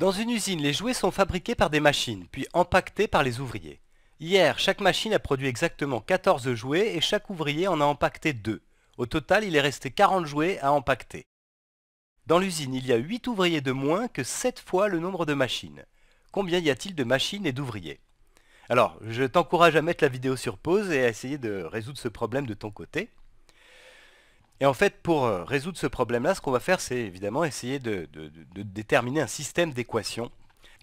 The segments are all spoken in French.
Dans une usine, les jouets sont fabriqués par des machines, puis empaquetés par les ouvriers. Hier, chaque machine a produit exactement 14 jouets et chaque ouvrier en a empaqueté 2. Au total, il est resté 40 jouets à empaqueter. Dans l'usine, il y a 8 ouvriers de moins que 7 fois le nombre de machines. Combien y a-t-il de machines et d'ouvriers Alors, je t'encourage à mettre la vidéo sur pause et à essayer de résoudre ce problème de ton côté. Et en fait, pour euh, résoudre ce problème-là, ce qu'on va faire, c'est évidemment essayer de, déterminer un système d'équations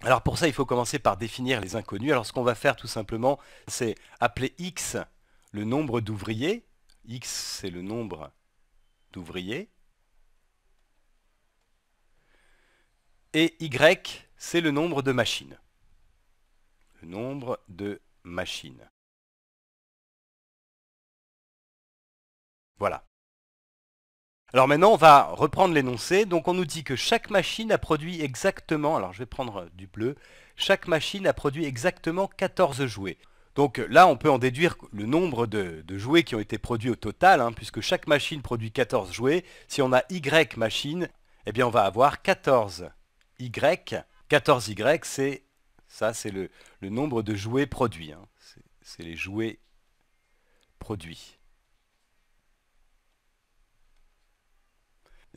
alors pour ça, il faut commencer par définir les inconnus. Alors ce qu'on va faire tout simplement, c'est appeler x le nombre d'ouvriers. x c'est le nombre d'ouvriers. Et y c'est le nombre de machines. Le nombre de machines. Voilà. Alors maintenant, on va reprendre l'énoncé. Donc on nous dit que chaque machine a produit exactement, alors je vais prendre euh, du bleu, chaque machine a produit exactement 14 jouets. Donc euh, là, on peut en déduire le nombre de, jouets qui ont été produits au total, hein, puisque chaque machine produit 14 jouets. Si on a Y machine, eh bien on va avoir 14 Y. 14 Y, c'est ça, c'est le, nombre de jouets produits. Hein. C'est les jouets produits.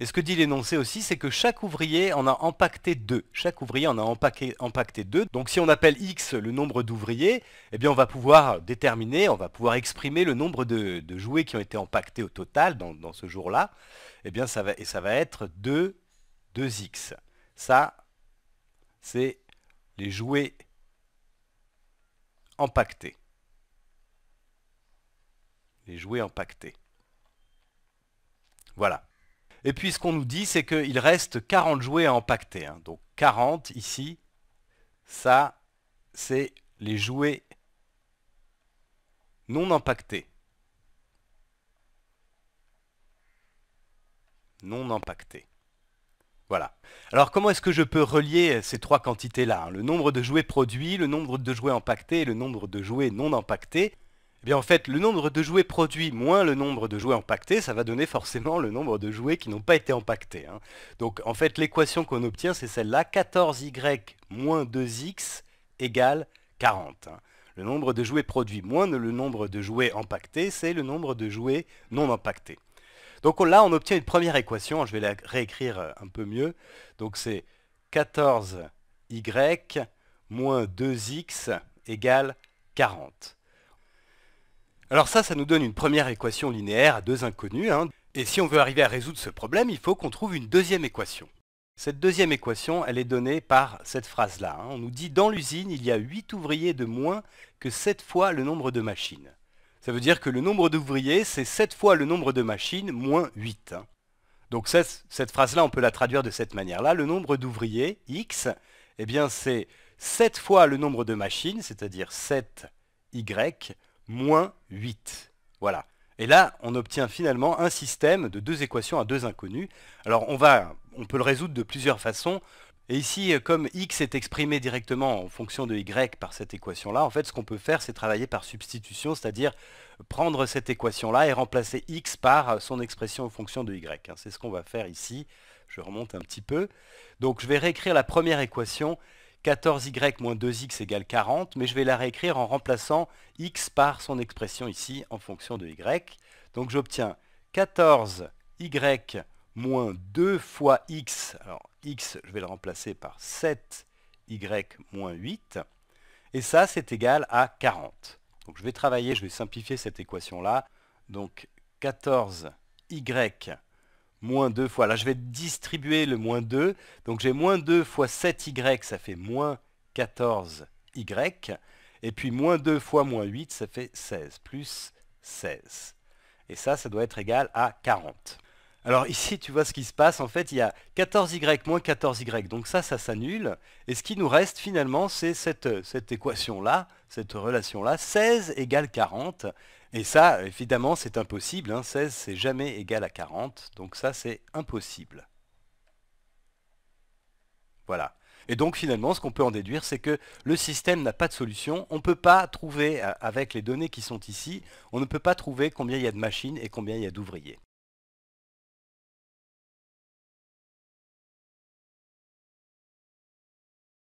Et ce que dit l'énoncé aussi, c'est que chaque ouvrier en a empaqueté deux. Chaque ouvrier en a empaqueté deux. Donc si on appelle X le nombre d'ouvriers, eh bien on va pouvoir déterminer, on va pouvoir exprimer le nombre de, jouets qui ont été empaquetés au total dans, ce jour-là. Eh bien ça va, et ça va être 2, 2X. Ça, c'est les jouets empaquetés. Les jouets empaquetés. Voilà. Et puis ce qu'on nous dit, c'est qu'il reste 40 jouets à empacter. Hein. Donc 40 ici, ça, c'est les jouets non impactés. Non impactés. Voilà. Alors comment est-ce que je peux relier ces trois quantités-là hein? Le nombre de jouets produits, le nombre de jouets impactés et le nombre de jouets non impactés eh bien en fait, le nombre de jouets produits moins le nombre de jouets empaquetés, ça va donner forcément le nombre de jouets qui n'ont pas été empaquetés. Hein. Donc en fait, l'équation qu'on obtient, c'est celle-là, 14y moins 2x égale 40. Hein. Le nombre de jouets produits moins le nombre de jouets empaquetés, c'est le nombre de jouets non impactés. Donc là, on obtient une première équation, hein, je vais la réécrire euh, un peu mieux. Donc c'est 14y moins 2x égale 40. Alors ça, ça nous donne une première équation linéaire à deux inconnues. Hein. Et si on veut arriver à résoudre ce problème, il faut qu'on trouve une deuxième équation. Cette deuxième équation, elle est donnée par cette phrase-là. Hein. On nous dit dans l'usine, il y a 8 ouvriers de moins que 7 fois le nombre de machines. Ça veut dire que le nombre d'ouvriers, c'est 7 fois le nombre de machines moins 8. Hein. Donc cette phrase-là, on peut la traduire de cette manière-là. Le nombre d'ouvriers, x, eh bien c'est 7 fois le nombre de machines, c'est-à-dire 7y, moins 8. Voilà. Et là, on obtient finalement un système de deux équations à deux inconnues. Alors on, va, on peut le résoudre de plusieurs façons. Et ici, comme x est exprimé directement en fonction de y par cette équation-là, en fait, ce qu'on peut faire, c'est travailler par substitution, c'est-à-dire prendre cette équation-là et remplacer x par son expression en fonction de y. C'est ce qu'on va faire ici. Je remonte un petit peu. Donc je vais réécrire la première équation 14y moins 2x égale 40, mais je vais la réécrire en remplaçant x par son expression ici en fonction de y. Donc j'obtiens 14y moins 2 fois x, alors x je vais le remplacer par 7y moins 8, et ça c'est égal à 40. Donc je vais travailler, je vais simplifier cette équation là, donc 14y moins 2 fois. Là je vais distribuer le moins 2. Donc j'ai moins 2 fois 7y, ça fait moins 14y. Et puis moins 2 fois moins 8, ça fait 16, plus 16. Et ça, ça doit être égal à 40. Alors ici, tu vois ce qui se passe. En fait, il y a 14y moins 14y. Donc ça, ça s'annule. Et ce qui nous reste finalement, c'est cette, équation-là, cette relation-là. 16 égale 40. Et ça, évidemment, c'est impossible. 16, hein. c'est jamais égal à 40. Donc ça, c'est impossible. Voilà. Et donc finalement, ce qu'on peut en déduire, c'est que le système n'a pas de solution. On ne peut pas trouver, euh, avec les données qui sont ici, on ne peut pas trouver combien il y a de machines et combien il y a d'ouvriers.